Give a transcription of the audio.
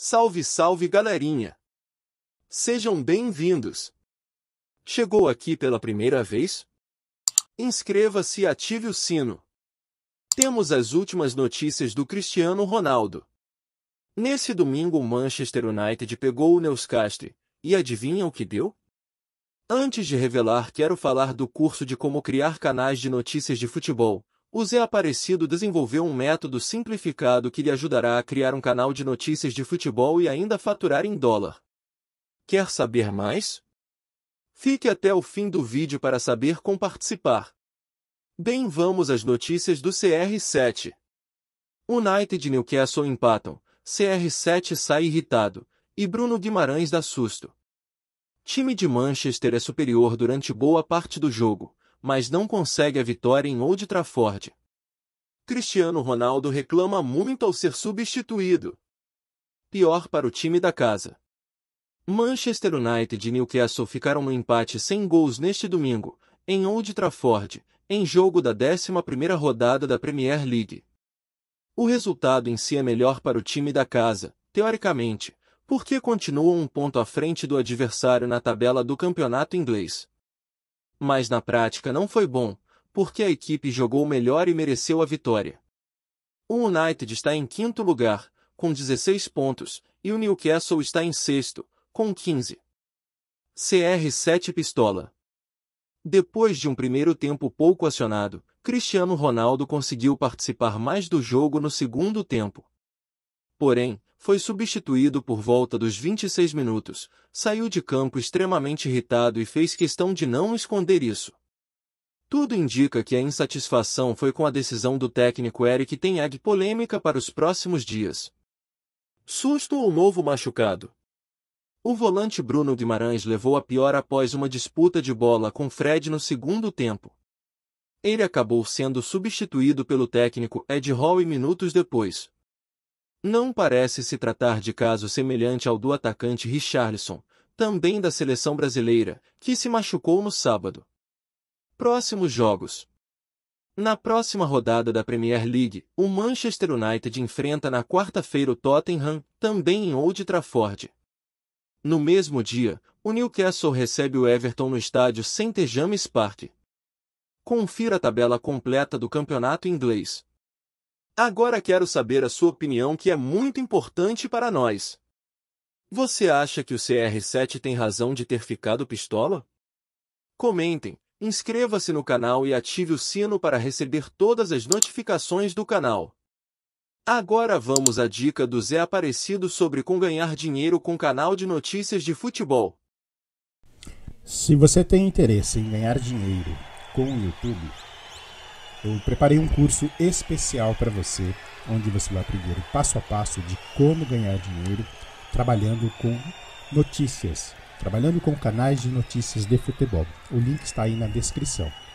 Salve, salve galerinha! Sejam bem-vindos! Chegou aqui pela primeira vez? Inscreva-se e ative o sino. Temos as últimas notícias do Cristiano Ronaldo. Nesse domingo, o Manchester United pegou o Newcastle, e adivinha o que deu? Antes de revelar, quero falar do curso de como criar canais de notícias de futebol, o Zé Aparecido desenvolveu um método simplificado que lhe ajudará a criar um canal de notícias de futebol e ainda faturar em dólar. Quer saber mais? Fique até o fim do vídeo para saber como participar. Bem, vamos às notícias do CR7. United e Newcastle empatam, CR7 sai irritado, e Bruno Guimarães dá susto. Time de Manchester é superior durante boa parte do jogo, mas não consegue a vitória em Old Trafford. Cristiano Ronaldo reclama muito ao ser substituído. Pior para o time da casa. Manchester United e Newcastle ficaram no empate sem gols neste domingo, em Old Trafford, em jogo da 11ª rodada da Premier League. O resultado em si é melhor para o time da casa, teoricamente, porque continua um ponto à frente do adversário na tabela do campeonato inglês mas na prática não foi bom, porque a equipe jogou melhor e mereceu a vitória. O United está em quinto lugar, com 16 pontos, e o Newcastle está em sexto, com 15. CR7 Pistola Depois de um primeiro tempo pouco acionado, Cristiano Ronaldo conseguiu participar mais do jogo no segundo tempo. Porém, foi substituído por volta dos 26 minutos, saiu de campo extremamente irritado e fez questão de não esconder isso. Tudo indica que a insatisfação foi com a decisão do técnico Eric Tenhag polêmica para os próximos dias. Susto ou novo machucado? O volante Bruno Guimarães levou a pior após uma disputa de bola com Fred no segundo tempo. Ele acabou sendo substituído pelo técnico Ed Hall minutos depois, não parece se tratar de caso semelhante ao do atacante Richarlison, também da seleção brasileira, que se machucou no sábado. Próximos jogos. Na próxima rodada da Premier League, o Manchester United enfrenta na quarta-feira o Tottenham, também em Old Trafford. No mesmo dia, o Newcastle recebe o Everton no estádio St James Park. Confira a tabela completa do campeonato inglês. Agora quero saber a sua opinião que é muito importante para nós. Você acha que o CR7 tem razão de ter ficado pistola? Comentem, inscreva-se no canal e ative o sino para receber todas as notificações do canal. Agora vamos à dica do Zé Aparecido sobre como ganhar dinheiro com canal de notícias de futebol. Se você tem interesse em ganhar dinheiro com o YouTube, eu preparei um curso especial para você, onde você vai aprender o passo a passo de como ganhar dinheiro trabalhando com notícias, trabalhando com canais de notícias de futebol. O link está aí na descrição.